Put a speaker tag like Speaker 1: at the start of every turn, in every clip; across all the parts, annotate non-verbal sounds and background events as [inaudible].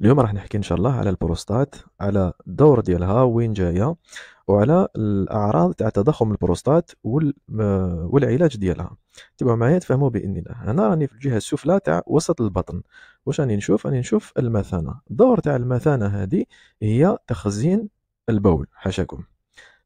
Speaker 1: اليوم راح نحكي ان شاء الله على البروستات على الدور ديالها وين جايه وعلى الاعراض تاع تضخم البروستات آه، والعلاج ديالها تبعوا معايا تفهموا باذن الله هنا راني في الجهه السفلى تاع وسط البطن واش راني نشوف راني نشوف المثانه الدور تاع المثانه هذه هي تخزين البول حاشاكم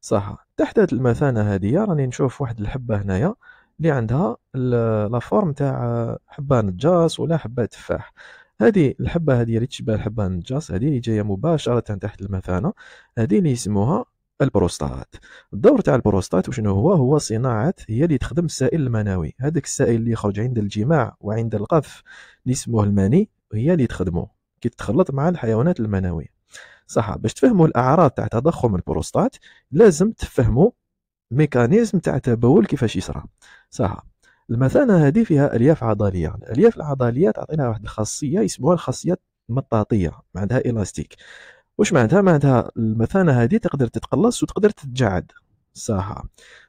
Speaker 1: صح تحت هذه المثانه هذه راني نشوف واحد الحبه هنايا اللي عندها لا فورم تاع حبه نجاس ولا حبه تفاح هذه الحبه هذه اللي تشبه الحبه النجاس هذه اللي جايه مباشره تحت المثانه هذه اللي يسموها البروستات الدور تاع البروستات وشنو هو هو صناعه هي اللي تخدم السائل المنوي هذاك السائل اللي يخرج عند الجماع وعند القف اللي اسمه المني هي اللي تخدمه كي تخلط مع الحيوانات المنويه صح باش تفهموا الاعراض تاع تضخم البروستات لازم تفهموا ميكانيزم تاع التبول كيفاش يصرى صح المثانه هذه فيها الياف عضليه الالياف العضليه تعطينا واحد الخاصيه يسموها الخاصيه المطاطيه عندها الاستيك واش معناتها معناتها المثانه هذه تقدر تتقلص وتقدر تتجعد صح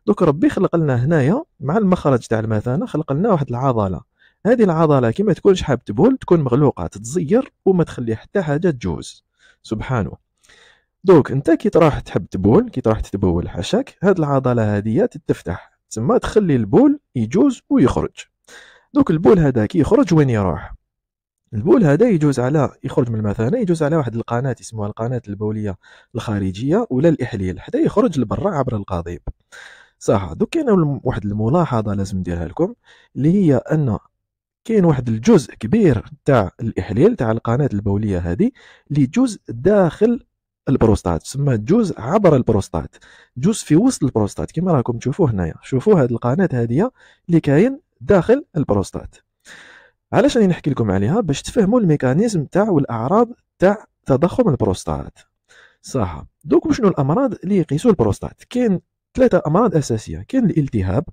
Speaker 1: دوك ربي خلق لنا هنايا مع المخرج تاع المثانه خلق لنا واحد العضله هذه العضله كي ما تكونش حاب تبول تكون مغلوقه تتزير وما تخلي حتى حاجه تجوز سبحانه دوك انت كي تروح تحب تبول كي تروح تتبول حشاك هاد العضله هذه تتفتح تما تخلي البول يجوز ويخرج دوك البول هذا كي يخرج وين يروح البول هذا يجوز على يخرج من المثانه يجوز على واحد القناه اسمها القناه البوليه الخارجيه ولا الاحليل حتى يخرج لبرا عبر القضيب صح دوك كاين واحد الملاحظه لازم نديرها لكم اللي هي ان كاين واحد الجزء كبير تاع الاحليل تاع القناه البوليه هذه اللي جزء داخل البروستات تسمى الجوز عبر البروستات جوز في وسط البروستات كما راكم تشوفوه هنايا شوفوا هذه القناه هذه اللي كاين داخل البروستات علاش راني نحكي لكم عليها باش تفهموا الميكانيزم تاع والاعراض تاع تضخم البروستات صح دوك شنو الامراض اللي يقيسوا البروستات كاين ثلاثه امراض اساسيه كاين الالتهاب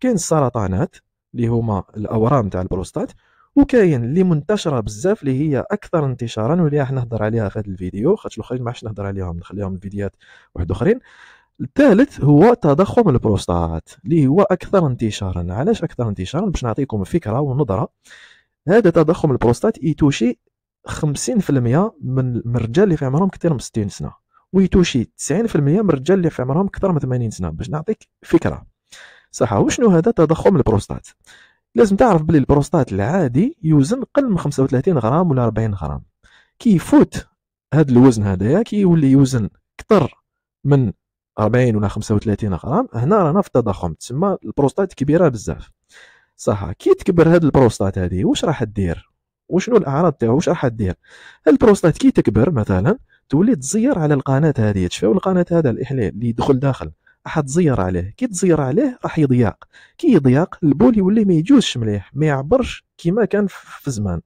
Speaker 1: كاين السرطانات اللي هما الاورام تاع البروستات وكاين اللي منتشره بزاف اللي هي اكثر انتشارا واللي راح نهضر عليها في هذا الفيديو خاطر الاخرين ما عادش نهضر عليهم نخليهم فيديوهات واحد اخرين الثالث هو تضخم البروستات اللي هو اكثر انتشارا علاش اكثر انتشارا باش نعطيكم فكره ونظره هذا تضخم البروستات يتوشي 50% من الرجال اللي في عمرهم كثير من 60 سنه ويتوشي 90% من الرجال اللي في عمرهم اكثر من 80 سنه باش نعطيك فكره صح وشنو هذا تضخم البروستات لازم تعرف بلي البروستات العادي يوزن قل من 35 غرام ولا 40 غرام كي يفوت هذا الوزن هذايا كي يولي يوزن اكثر من 40 ولا 35 غرام هنا رانا في التضخم تسمى البروستات كبيره بزاف صح كي تكبر هاد البروستات هذه واش راح دير وشنو الاعراض تاعو واش راح دير البروستات كي تكبر مثلا تولي تزير على القناه هذه تشفاو القناه هذا الاحلال اللي يدخل داخل حتزير عليه كي تزير عليه راح يضياق كي يضياق البول يولي ما يجوزش مليح ما يعبرش كيما كان في زمان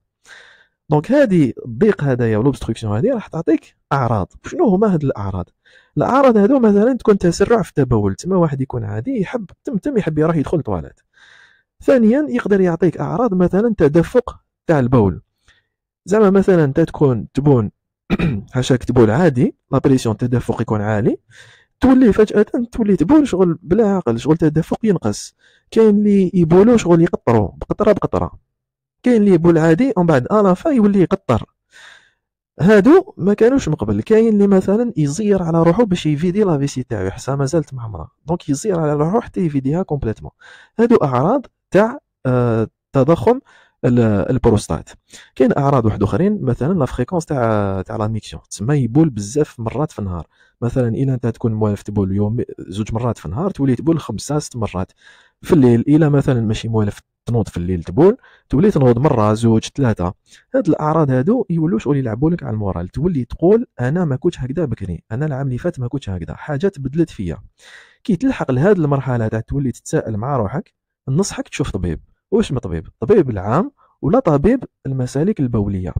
Speaker 1: دونك هذه الضيق هذايا ولوبستركسيون هذه راح تعطيك اعراض شنو هما هاد الاعراض الاعراض هادو مثلا تكون تسرع في التبول تما واحد يكون عادي يحب تم تم يحب يروح يدخل التواليت ثانيا يقدر يعطيك اعراض مثلا تدفق تاع البول زعما مثلا تكون تبون هشاك [coughs] تبول عادي لابريسيون التدفق يكون عالي تولي فجاه تولي تبول شغل بلا عقل شغل تدفق ينقص كاين اللي يبولو شغل يقطرو بقطره بقطره كاين اللي يبول عادي ومن بعد الافا آه يولي يقطر هادو ما كانوش من قبل كاين اللي مثلا يزير على روحو باش يفيدي لا فيسي تاعو يحسها مازالت معمره دونك يزير على روحو حتى يفيديها كومبليتوم هادو اعراض تاع آه تضخم البروستات كاين اعراض واحد اخرين مثلا لا فريكونس تاع تاع لا ميكسيون تسمى يبول بزاف مرات في النهار مثلا الا انت تكون موالف تبول يوم زوج مرات في النهار تولي تبول خمسة ست مرات في الليل الا مثلا ماشي موالف تنوض في الليل تبول تولي تنوض مره زوج ثلاثه هاد الاعراض هادو يولوا شغل يلعبوا لك على المورال تولي تقول انا ما كنتش هكذا بكري انا العام اللي فات ما كنتش هكذا حاجه تبدلت فيا كي تلحق لهاد المرحله تاع تولي تتساءل مع روحك نصحك تشوف طبيب واش طبيب طبيب العام ولا طبيب المسالك البوليه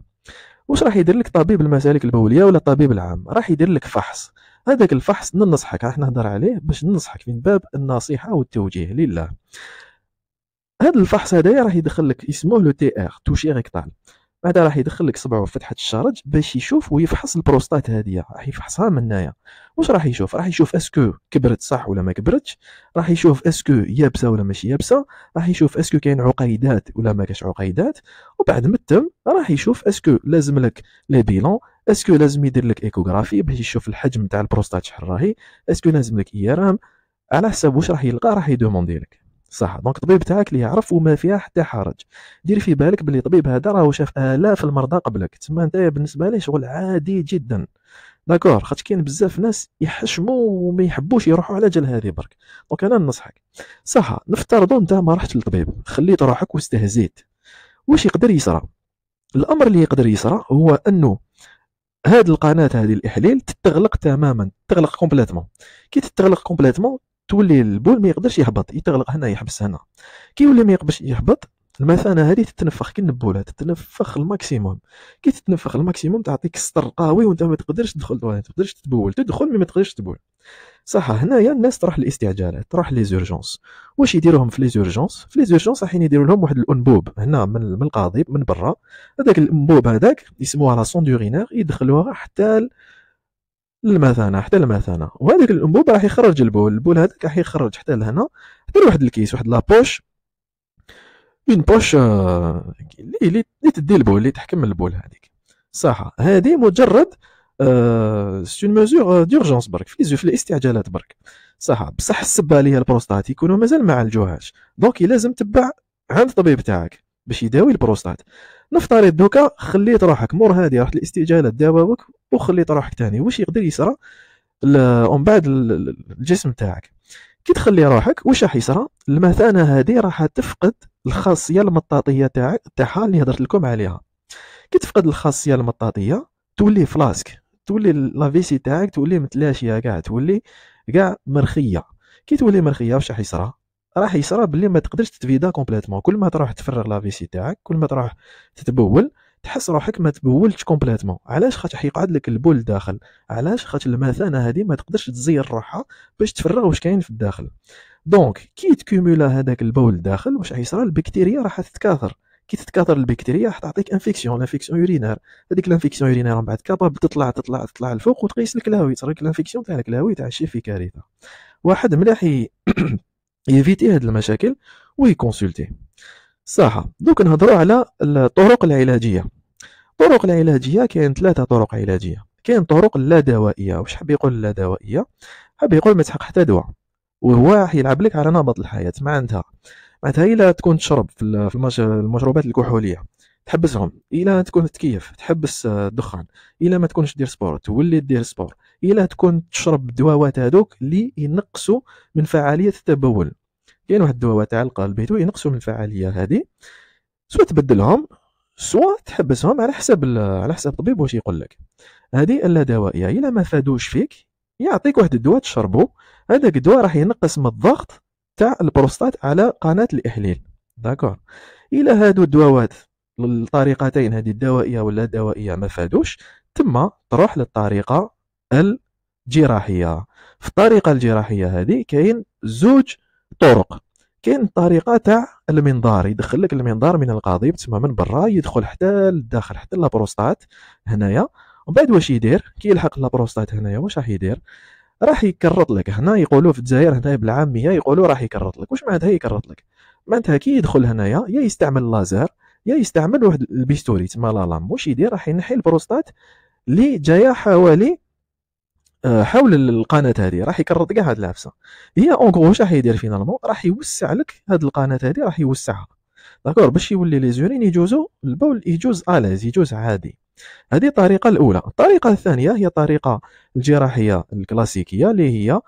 Speaker 1: واش راح يدير لك طبيب المسالك البوليه ولا طبيب العام راح يدير لك فحص هذاك الفحص ننصحك راح نهضر عليه باش ننصحك من باب النصيحه والتوجيه لله هذا الفحص هذايا راح يدخل لك يسموه لو تي ار توشي ريكتال بعدا راح يدخل لك صبعه في فتحه الشرج باش يشوف ويفحص البروستات هذه راح يفحصها من هنايا واش راح يشوف راح يشوف اسكو كبرت صح ولا ما كبرتش راح يشوف اسكو يابسه ولا ماشي يابسه راح يشوف اسكو كاين عقيدات ولا ما كاش عقيدات وبعد ما تم راح يشوف اسكو لازم لك لي بيلون اسكو لازم يدير لك ايكوغرافي باش يشوف الحجم تاع البروستات شحال راهي اسكو لازم لك ايرام على حساب واش راح يلقى راح يدوموندي لك صح دونك الطبيب تاعك اللي يعرف وما فيها حتى حرج دير في بالك باللي الطبيب هذا راه شاف الاف المرضى قبلك تما انت بالنسبه ليه شغل عادي جدا داكور خاطش كاين بزاف ناس يحشموا وما يحبوش يروحوا على جال هذه برك دونك انا ننصحك صح نفترضوا انت ما رحتش للطبيب خليت روحك واستهزيت واش يقدر يصرى الامر اللي يقدر يصرى هو انه هاد القناه هذه الاحليل تتغلق تماما تغلق كومبليتوم كي تتغلق كومبليتوم تولي البول ما يقدرش يهبط يتغلق هنا يحبس هنا كي يولي ما يقدرش يهبط المثانه هذه تتنفخ كي النبوله تتنفخ الماكسيموم كي تتنفخ الماكسيموم تعطيك سطر قوي وانت ما تقدرش تدخل ما تقدرش تبول تدخل مي ما تقدرش تبول صح هنايا الناس تروح للاستعجالات تروح لي زورجونس واش يديروهم في لي زورجونس في لي زورجونس راح يديروا لهم واحد الانبوب هنا من القاضي من برا هذاك الانبوب هذاك يسموها لا سوندورينير يدخلوها حتى المثانه حتى المثانه وهذاك الانبوب راح يخرج البول البول هذاك راح يخرج حتى لهنا حتى لواحد الكيس واحد لابوش اون بوش آه، اللي اللي تدي البول اللي تحكم البول هذيك صح هذه مجرد سي اون ميزور دورجونس برك في في الاستعجالات برك صح بصح السبه اللي هي البروستات يكونوا مازال ما عالجوهاش دونك لازم تبع عند الطبيب تاعك باش يداوي البروستات نفترض دوكا خليت روحك مور هادي رحت الاستجاله دابابك بك وخليت روحك تاني واش يقدر يصرى ومن بعد الجسم تاعك كي تخلي روحك واش راح يصرى المثانه هذه راح تفقد الخاصيه المطاطيه تاعك تاعها اللي هضرت لكم عليها كي تفقد الخاصيه المطاطيه تولي فلاسك تولي لافيسي تاعك تولي متلاشيه كاع تولي كاع مرخيه كي تولي مرخيه واش راح يصرى راح يصرى بلي ما تقدرش تتفيدا كومبليتمون كل ما تروح تفرغ لا فيسي تاعك كل ما تروح تتبول تحس روحك ما تبولتش كومبليتمون علاش خاطر حيقعد لك البول الداخل علاش خاطر المثانه هذه ما تقدرش تزير روحها باش تفرغ واش كاين في الداخل دونك كي تكومولا هذاك البول الداخل واش حيصرى البكتيريا راح تتكاثر كي تتكاثر البكتيريا راح تعطيك انفيكسيون انفيكسيون يورينير هذيك الانفيكسيون يورينير من بعد كابابل تطلع تطلع تطلع الفوق وتقيس الكلاوي تصير لك الانفيكسيون تاع الكلاوي تاع الشيء في كارثه واحد ملاحي [clears throat] يفيتي إيه هاد المشاكل ويكونسلتي صح دوك نهضروا على الطرق العلاجيه الطرق العلاجيه كاين ثلاثه طرق علاجيه كاين طرق لا دوائيه واش حاب يقول لا دوائيه حاب يقول ما تحق حتى دواء وهو راح يلعب لك على نمط الحياه معناتها معناتها الا تكون تشرب في المشروبات الكحوليه تحبسهم الا تكون تكيف تحبس آه، الدخان الا ما تكونش دير سبور تولي دير سبور الا تكون تشرب الدواوات هذوك اللي ينقصوا من فعاليه التبول كاين واحد الدواء تاع القلب هادو ينقصوا من الفعاليه هذه سوا تبدلهم سوا تحبسهم على حسب على حسب الطبيب واش يقول لك هذه اللادوائيه الا ما فادوش فيك يعطيك واحد الدواء تشربو هذاك الدواء راح ينقص من الضغط تاع البروستات على قناه الاحليل داكور الى هادو الدواوات الطريقتين هذه الدوائيه ولا الدوائيه ما فادوش تما تروح للطريقه الجراحيه في الطريقه الجراحيه هذه كاين زوج طرق كاين الطريقه تاع المنظار يدخل لك المنظار من القضيب تسمى من برا يدخل حتى للداخل حتى لابروستات هنايا ومن بعد واش يدير كي يلحق لابروستات هنايا واش راح يدير راح يكرط لك هنا يقولوا في الجزائر هنايا بالعاميه يقولوا راح يكرط لك واش معناتها يكرط لك معناتها كي يدخل هنايا يا يستعمل اللازر يا يستعمل واحد البيستوري تسمى لا لام واش يدير راح ينحي البروستات اللي جايه حوالي آه، حول القناه هذه راح يكرط كاع هاد العفسه هي اون كرو واش راح يدير فينالمون راح يوسع لك هاد القناه هذه راح يوسعها داكور باش يولي لي زورين يجوزو البول يجوز الاز يجوز عادي هذه الطريقه الاولى الطريقه الثانيه هي الطريقه الجراحيه الكلاسيكيه اللي هي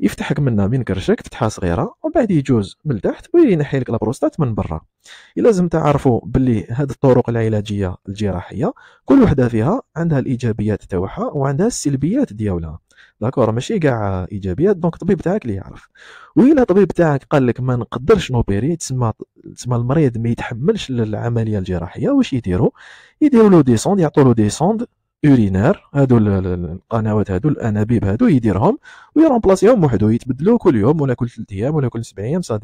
Speaker 1: يفتحك منها من كرشك فتحه صغيره ومن بعد يجوز من تحت وينحي لك البروستات من برا لازم تعرفوا باللي هاد الطرق العلاجيه الجراحيه كل وحده فيها عندها الايجابيات تاعها وعندها السلبيات ديالها داكور ماشي كاع ايجابيات دونك الطبيب تاعك اللي يعرف ويلا الطبيب تاعك قال لك ما نقدرش نوبيري تسمى تسمى المريض ما يتحملش العمليه الجراحيه واش يديروا يديروا له ديسوند يعطوا له ديسوند اورينير هادو القنوات هادو الانابيب هادو يديرهم ويرومبلاسيهم وحدو يتبدلوا كل يوم ولا كل ثلاث ايام ولا كل سبع ايام سا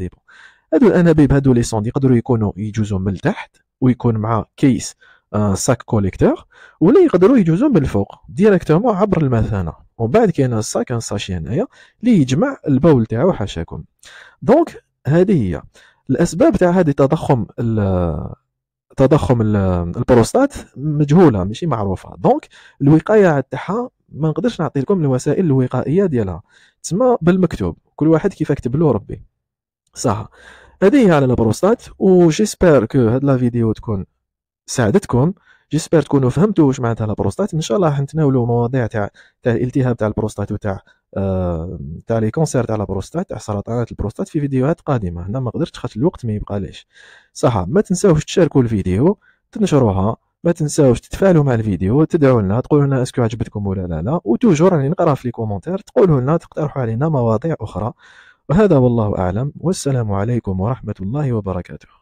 Speaker 1: هادو الانابيب هادو لي سوند يقدروا يكونوا يجوزوا من التحت ويكون مع كيس ساك آه، كوليكتور ولا يقدروا يجوزوا من الفوق ديريكتومون عبر المثانه ومن بعد كاين الساك ان ساشي هنايا اللي يجمع البول تاعو حاشاكم دونك هذه هي الاسباب تاع هذه التضخم تضخم البروستات مجهوله ماشي معروفه دونك الوقايه تاعها ما نقدرش نعطي لكم الوسائل الوقائيه ديالها تسمى بالمكتوب كل واحد كيف كتب له ربي صح هذه هي على البروستات و جيسبر كو هاد لا فيديو تكون ساعدتكم جيسبر تكونوا فهمتوا واش معناتها البروستات ان شاء الله نتناولوا مواضيع تاع تاع الالتهاب تاع البروستات وتاع تاع لي كونسير تاع البروستات تاع سرطانات البروستات في فيديوهات قادمه هنا ما قدرتش خاطر الوقت ما يبقاليش صح ما تنساوش تشاركوا الفيديو تنشروها ما تنساوش تتفاعلوا مع الفيديو تدعوا لنا تقولوا لنا اسكو عجبتكم ولا لا لا وتوجور راني نقرا في لي كومونتير تقولوا لنا تقترحوا علينا مواضيع اخرى وهذا والله اعلم والسلام عليكم ورحمه الله وبركاته